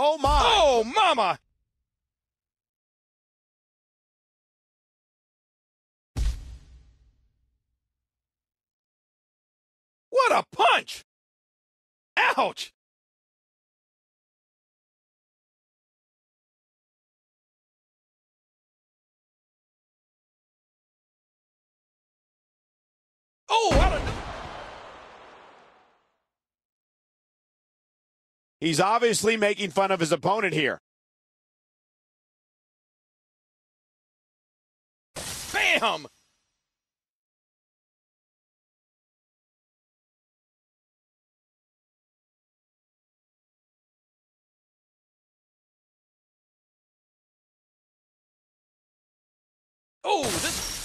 Oh, my. Oh, mama. What a punch! Ouch! He's obviously making fun of his opponent here. Bam! Oh, this